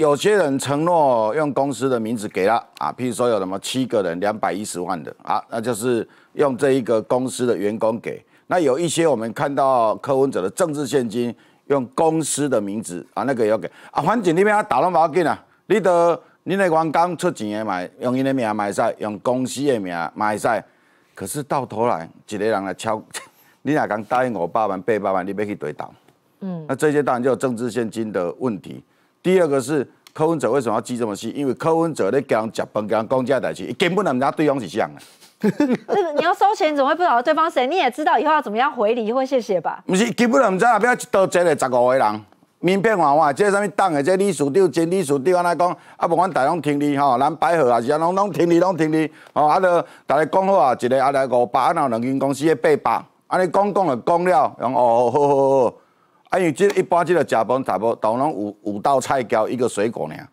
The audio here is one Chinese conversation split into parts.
有些人承诺用公司的名字给啊，譬如说有什么七个人两百一十万的啊，那就是用这一个公司的员工给。那有一些我们看到柯文哲的政治现金用公司的名字啊，那个也要给啊。环境那边他打乱不要紧啊，你的你的员工出钱的买，用伊的名买晒，用公司的名买晒。可是到头来一个人来敲，你哪敢答应我八万、八百万？你要去对打。嗯，那这些当然就有政治现金的问题。第二个是扣分者为什么要记这么细？因为扣分者咧跟人脚饭、跟人公家的去，根本人家对方是怎的？你要收钱，怎么会不晓得对方谁？你也知道以后要怎么样回礼或谢谢吧？不是，根本人不知那边一刀切了十五个人名片娃娃，这啥物当的，这李处长、陈处长，安尼讲，啊，无管大龙听你吼，咱摆号也是啊，拢拢听你，拢听你吼，啊，都大家讲好啊，一个啊来五百，然后两间公司的八百，安尼讲讲就讲了，讲哦，好好好。啊，因为这一般这个食饭，大部都然五五道菜交一个水果尔。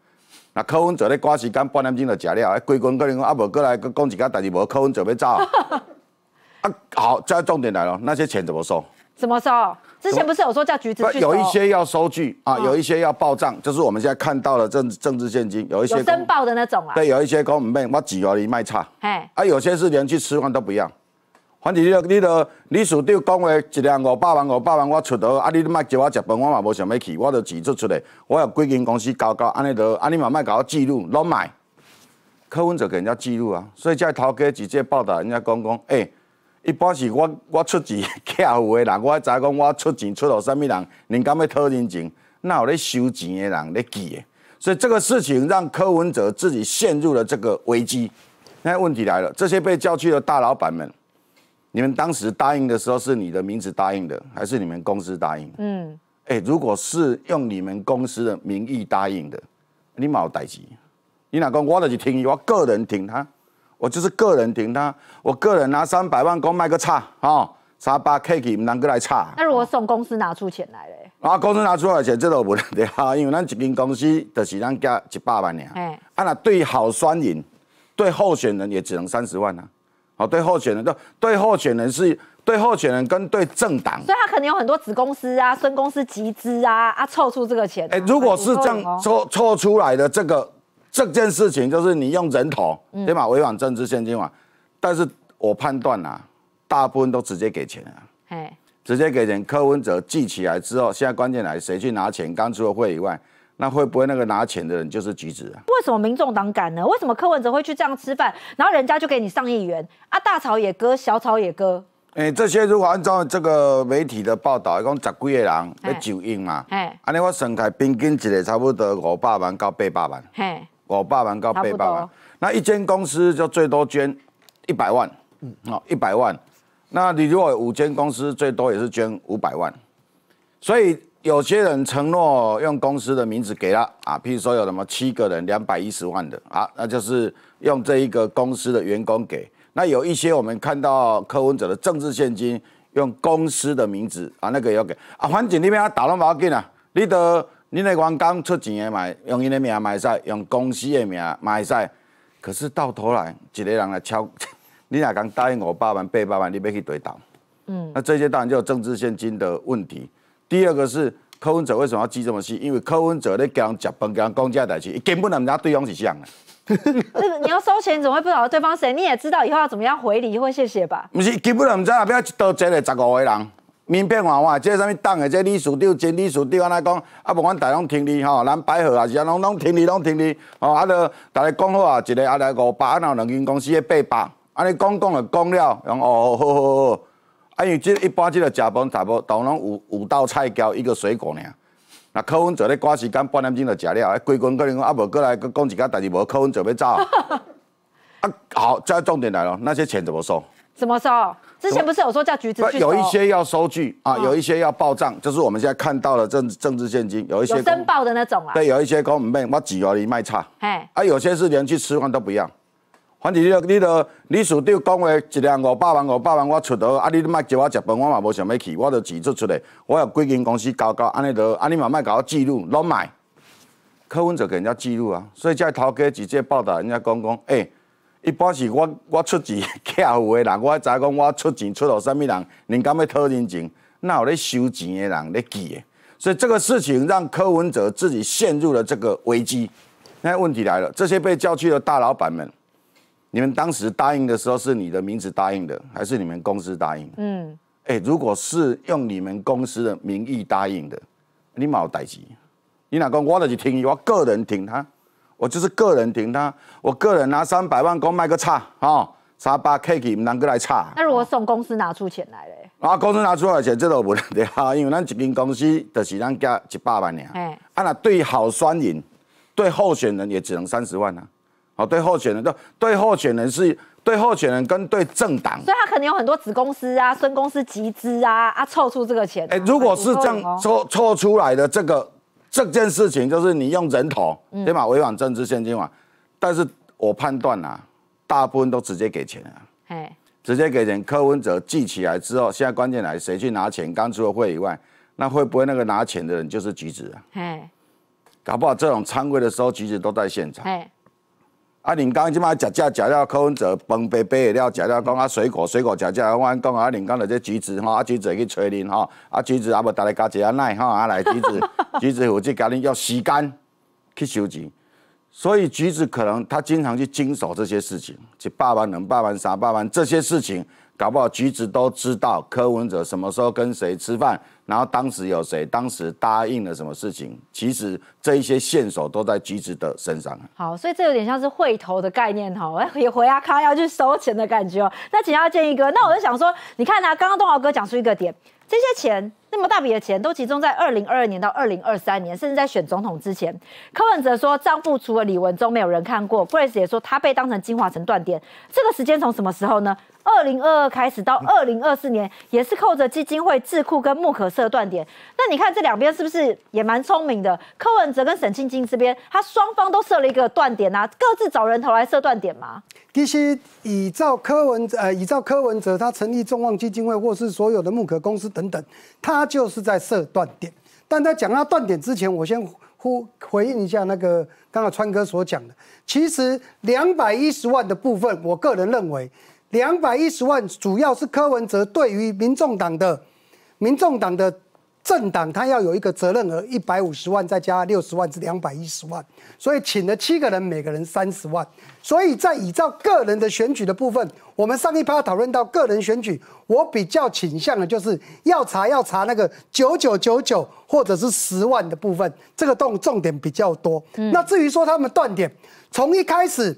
那扣分者咧赶时间，半点钟就食了，归功可能讲啊，无过来公公子跟代谈钱，无分者准备走。啊，好，再重点来了，那些钱怎么收？怎么收？之前不是有说叫橘子？有一些要收据啊，有一些要报账，就是我们现在看到的政政治现金，有一些有申报的那种啊。对，有一些公文包，我举而已，卖差。哎，啊，有些是连去吃饭都不要。反正你著你著，你处长讲话一辆五百万五百万我出得，啊你莫叫我食饭，我嘛无想要去，我著自出出来，我有几间公司交交，安尼着，安尼嘛莫甲我记录拢卖。柯文哲给人家记录啊，所以在头家直接报打人家，讲讲，诶，一般是我我出钱客户诶人，我爱查讲我出钱出到啥物人，人敢要讨人情？那有咧收钱诶人咧记诶，所以这个事情让柯文哲自己陷入了这个危机。那问题来了，这些被叫去的大老板们。你们当时答应的时候是你的名字答应的，还是你们公司答应？嗯，哎，如果是用你们公司的名义答应的，你冇代志。你哪讲我就是停，我个人停他，我就是个人停他，我个人拿三百万公卖个差啊，三八 K K，唔能过来差。那如果送公司拿出钱来嘞？啊，公司拿出来钱，这都不能对啊，因为咱一间公司就是咱加一百万呀。哎，啊那对好双赢，对候选人也只能三十万啊。哦，对候选人，对候选人是，对候选人跟对政党，所以他可能有很多子公司啊、孙公司集资啊啊，凑出这个钱。哎，如果是这样凑凑出来的这个这件事情，就是你用人头对吧？违反政治现金法，但是我判断啊，大部分都直接给钱啊，直接给钱。柯文哲记起来之后，现在关键来谁去拿钱？刚除了会以外。那会不会那个拿钱的人就是橘子啊？为什么民众党敢呢？为什么柯文哲会去这样吃饭？然后人家就给你上亿元啊！大草也割，小草也割。哎，这些如果按照这个媒体的报道，一共十几个人要就用嘛？哎，安尼我算下，平均一个差不多五百万到八百万。嘿，五百万到八百万，那一间公司就最多捐一百万。嗯，好，一百万。那你如果五间公司，最多也是捐五百万。所以。有些人承诺用公司的名字给啊，譬如说有什么七个人两百一十万的啊，那就是用这一个公司的员工给。那有一些我们看到柯文哲的政治现金用公司的名字啊，那个也要给啊。环境那边他打乱要紧啊，你的、您的员工出钱的买，用您的名买晒，用公司的名买晒。可是到头来一个人来敲，你哪敢答应我八万、八百万？你要去对打。嗯，那这些当然就有政治现金的问题。第二个是扣分者为什么要记这么细？因为扣分者咧给人加分，给人代志，气，根本人家对方是这样的。这个你要收钱，怎么会不知道对方谁？你也知道以后要怎么样回礼或谢谢吧？不是，根本不知那边一刀切了十五个人，名片换换，这什么当的，这礼数长、真礼数长我来讲，啊，不管大拢听你吼，咱摆号啊，是啊，拢拢听你，拢听你，吼，啊，都大家讲好啊，一个啊来五百，然后两间公司的八百，安尼讲讲就讲了，讲哦，好好好。啊，因为这一般这个吃饭，大部都然五五道菜交一个水果尔。那扣分者咧赶时间，半点钟就吃了，归功可能讲啊，无过来跟公子哥代钱，无扣分者要走。啊，好，再重点来了，那些钱怎么收？怎么收？之前不是有说叫橘子？不，有一些要收据啊，有一些要报账，就是我们现在看到的政政治现金，有一些有申报的那种啊。对，有一些公唔卖，我几元一卖差。哎，啊，有些是连去吃饭都不要。反正你着你着，你处长讲话一辆五百万五百万我出得，啊你卖叫我食饭我嘛无想要去，我著自出出来，我有贵金公司交交，安尼着，安尼嘛卖甲我记录，拢卖。柯文哲给人家记录啊，所以才头家直接报道人家讲讲，诶，一般是我我出钱客户的人，我知讲我出钱出了什物人，人敢要讨人情，那有咧收钱的人咧记的，所以这个事情让柯文哲自己陷入了这个危机。那问题来了，这些被叫去的大老板们。你们当时答应的时候是你的名字答应的，还是你们公司答应？嗯，哎，如果是用你们公司的名义答应的，你冇代志。你哪讲我来是听，我个人听他，我就是个人听他。我个人拿三百万公卖个差啊，三八 K K 唔通过来差。那如果送公司拿出钱来嘞？啊，公司拿出来钱，这都不能提啊，因为咱一间公司就是咱加一百万呀。哎，啊那对好双赢，对候选人也只能三十万啊。哦，对候选人，对候选人是，对候选人跟对政党，所以他可能有很多子公司啊、孙公司集资啊啊，凑出这个钱。哎，如果是这样凑凑出来的这个这件事情，就是你用人头对吧？违反政治现金化，但是我判断啊，大部分都直接给钱啊，直接给钱。柯文哲记起来之后，现在关键来谁去拿钱？刚出了会以外，那会不会那个拿钱的人就是橘子啊？搞不好这种参会的时候，橘子都在现场。啊！林刚即卖食食食了，扣温坐饭杯杯的了，食了讲啊，水果水果食只，我讲啊，林刚就这橘子吼，啊橘子去找恁吼，啊橘子啊爸逐日家姐阿奶吼，啊来橘子橘子，我这甲恁要时间去收剪，所以橘子可能他经常去经手这些事情，一百万两百万三百万这些事情。搞不好橘子都知道柯文哲什么时候跟谁吃饭，然后当时有谁，当时答应了什么事情。其实这一些线索都在橘子的身上。好，所以这有点像是会头的概念哈，哎，也回阿康要去收钱的感觉哦。那请教建一哥，那我就想说，你看啊，刚刚东豪哥讲出一个点，这些钱。那么大笔的钱都集中在二零二二年到二零二三年，甚至在选总统之前，柯文哲说账簿除了李文忠没有人看过，Grace 也说他被当成精华层断点。这个时间从什么时候呢？二零二二开始到二零二四年，也是扣着基金会智库跟木可社断点。那你看这两边是不是也蛮聪明的？柯文哲跟沈庆金这边，他双方都设了一个断点啊，各自找人头来设断点嘛。其实依照柯文呃依照柯文哲他成立众望基金会或是所有的木可公司等等，他。他就是在设断点，但在讲到断点之前，我先呼回应一下那个刚刚川哥所讲的。其实两百一十万的部分，我个人认为，两百一十万主要是柯文哲对于民众党的民众党的。政党他要有一个责任额一百五十万，再加六十万是两百一十万，所以请了七个人，每个人三十万。所以在依照个人的选举的部分，我们上一趴讨论到个人选举，我比较倾向的就是要查要查那个九九九九或者是十万的部分，这个重重点比较多。那至于说他们断点，从一开始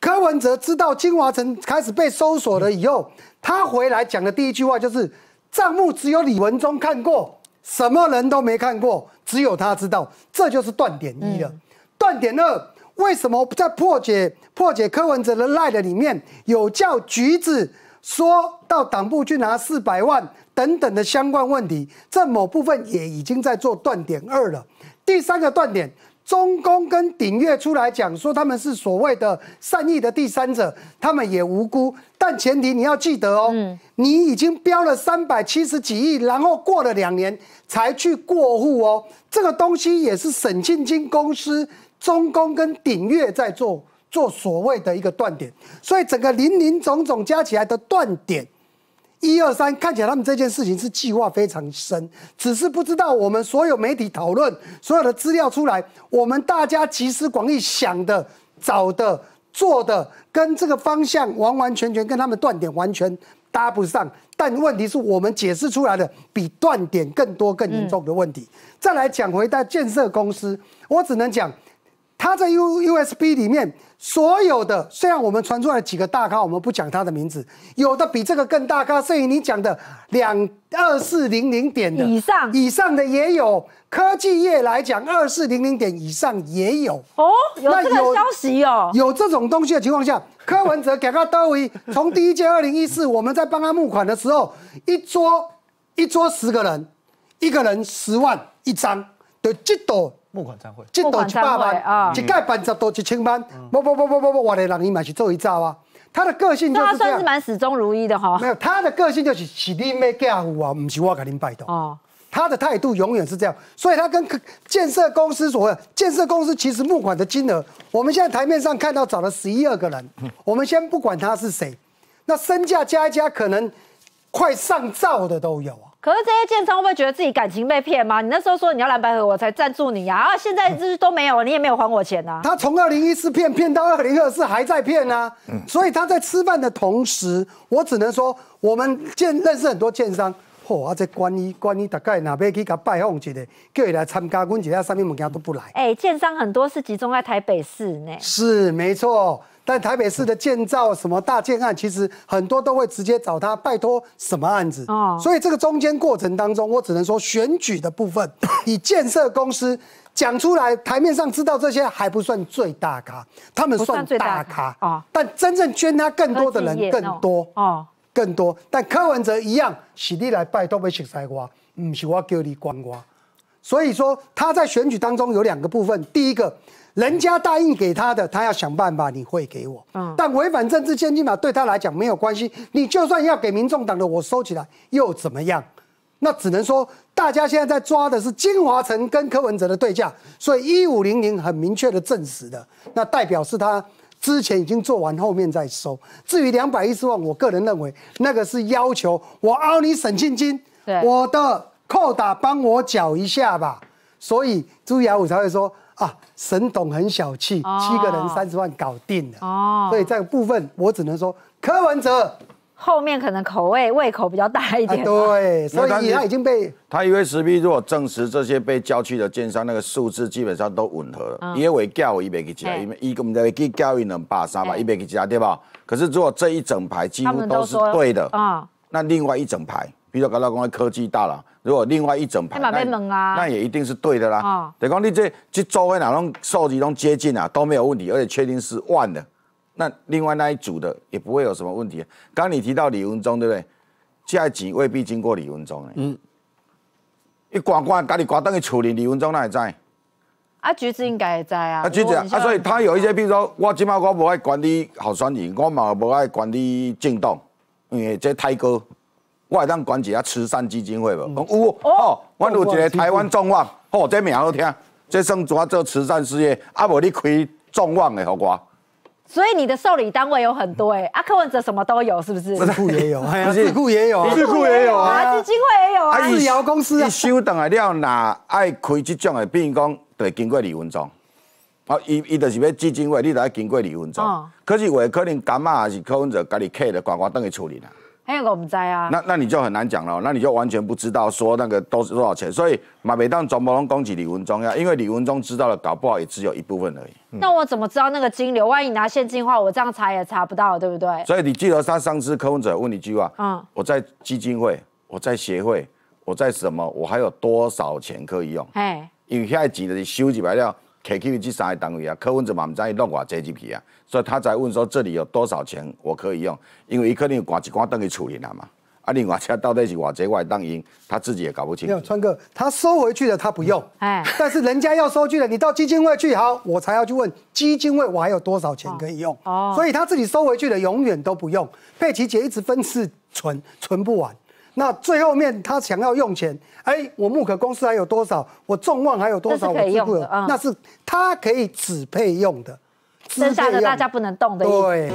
柯文哲知道金华城开始被搜索了以后，他回来讲的第一句话就是。账目只有李文忠看过，什么人都没看过，只有他知道，这就是断点一了。断点二为什么在破解破解柯文哲的赖的里面有叫橘子说到党部去拿四百万等等的相关问题，这某部分也已经在做断点二了。第三个断点。中公跟鼎越出来讲说他们是所谓的善意的第三者，他们也无辜，但前提你要记得哦，你已经标了三百七十几亿，然后过了两年才去过户哦，这个东西也是沈庆金公司、中公跟鼎越在做做所谓的一个断点，所以整个林林总总加起来的断点。一二三，看起来他们这件事情是计划非常深，只是不知道我们所有媒体讨论、所有的资料出来，我们大家集思广益想的、找的、做的，跟这个方向完完全全跟他们断点完全搭不上。但问题是，我们解释出来的比断点更多、更严重的问题。再来讲回到建设公司，我只能讲。他在 U U S B 里面所有的，虽然我们传出来几个大咖，我们不讲他的名字，有的比这个更大咖，所以你讲的两二四零零点的以上以上的也有。科技业来讲，二四零零点以上也有哦。有这个消息哦？有这种东西的情况下，柯文哲给到德维，从第一届二零一四，我们在帮他募款的时候，一桌一桌十个人，一个人十万一张，的这多？募款参会，几多几百万啊？一盖办十多一千万，不不不不不不，我的人伊买是做一造啊。他的个性就是，他算是蛮始终如一的哈。没有，他的个性就是是你没嫁夫啊，不是我给您拜托。哦，他的态度永远是这样，所以他跟建设公司所，谓建设公司其实募款的金额，我们现在台面上看到找了十一二个人，我们先不管他是谁，那身价加一加，可能快上兆的都有啊。可是这些建商会不会觉得自己感情被骗吗？你那时候说你要蓝百合，我才赞助你呀，啊，现在就是都没有，你也没有还我钱呐。他从二零一四骗骗到二零二四还在骗啊！所以他在吃饭的同时，我只能说，我们见认识很多建商，嚯，啊，在关于关于大概哪边去他拜访一下，叫他来参加，阮一下什么物件都不来。哎，建商很多是集中在台北市呢，是没错。但台北市的建造什么大建案，其实很多都会直接找他拜托什么案子哦，所以这个中间过程当中，我只能说选举的部分，以建设公司讲出来台面上知道这些还不算最大咖，他们算大咖啊。但真正捐他更多的人更多哦，更多。但柯文哲一样，喜你来拜，都被吃西瓜，唔是，我叫你瓜瓜。所以说他在选举当中有两个部分，第一个。人家答应给他的，他要想办法，你会给我。但违反政治献金法对他来讲没有关系。你就算要给民众党的，我收起来又怎么样？那只能说大家现在在抓的是金华城跟柯文哲的对价。所以一五零零很明确的证实的，那代表是他之前已经做完，后面再收。至于两百一十万，我个人认为那个是要求我凹你沈庆金，我的扣打帮我缴一下吧。所以朱亚武才会说。啊，沈董很小气，七个人三十万搞定了。哦，所以这个部分我只能说柯文哲后面可能口味胃口比较大一点。对，所以他已经被他以为石壁果证实这些被叫去的奸商那个数字基本上都吻合了。因尾我一百去加，因为一个我们在给叫一人把三百一百个加对吧？可是如果这一整排几乎都是对的啊，那另外一整排，比如刚刚讲的科技大佬。如果另外一整排，那也一定是对的啦。哦、等于讲，你这这周围哪种数据都接近啊，都没有问题，而且确定是万的。那另外那一组的也不会有什么问题。刚刚你提到李文忠，对不对？下一集未必经过李文忠嗯。一关关，家里关灯去处理李文忠，那也在。啊，橘子应该也在啊。啊，橘子啊，所以他有一些，比如说，我今码我不爱管理好选人，我嘛不爱管理政党，因为这太高。我当管几下慈善基金会无？有哦，我有一个台湾众望，哦，这名好听，这主要做慈善事业，啊，无你开众望的，好我。所以你的受理单位有很多诶，啊，客文者什么都有，是不是？智库也有，不是，智库也有，智库也有啊，基金会也有啊，自由公司啊。你收档案了，爱开这种的，比如讲，得经过李文忠。哦，伊伊就是要基金会，你就要经过李文忠。可是有的可能感冒还是客文者家己客的乖乖等去处理啦。还有个，我们在啊。那那你就很难讲了，那你就完全不知道说那个是多少钱，所以马北当总不能攻击李文忠呀，因为李文忠知道了，搞不好也只有一部分而已。那我怎么知道那个金流？万一拿现金的话，我这样查也查不到，对不对？所以你记得他上次柯文哲问你一句话，嗯，我在基金会，我在协会，我在什么？我还有多少钱可以用？哎，现在急的修几百料。k t 这三个单位啊，柯文哲嘛，唔知落我这一皮啊，所以他才问说，这里有多少钱我可以用？因为伊可能有挂一挂等于处理了嘛，啊，另外车到底是起，我这当赢，他自己也搞不清。没有川哥，他收回去的他不用，哎，但是人家要收据了，你到基金会去好，我才要去问基金会我还有多少钱可以用。哦，所以他自己收回去的永远都不用。佩奇姐一直分次存，存不完。那最后面他想要用钱，哎，我木可公司还有多少？我众望还有多少？我自付。的，那是他可以只配用的，剩下的大家不能动的。对。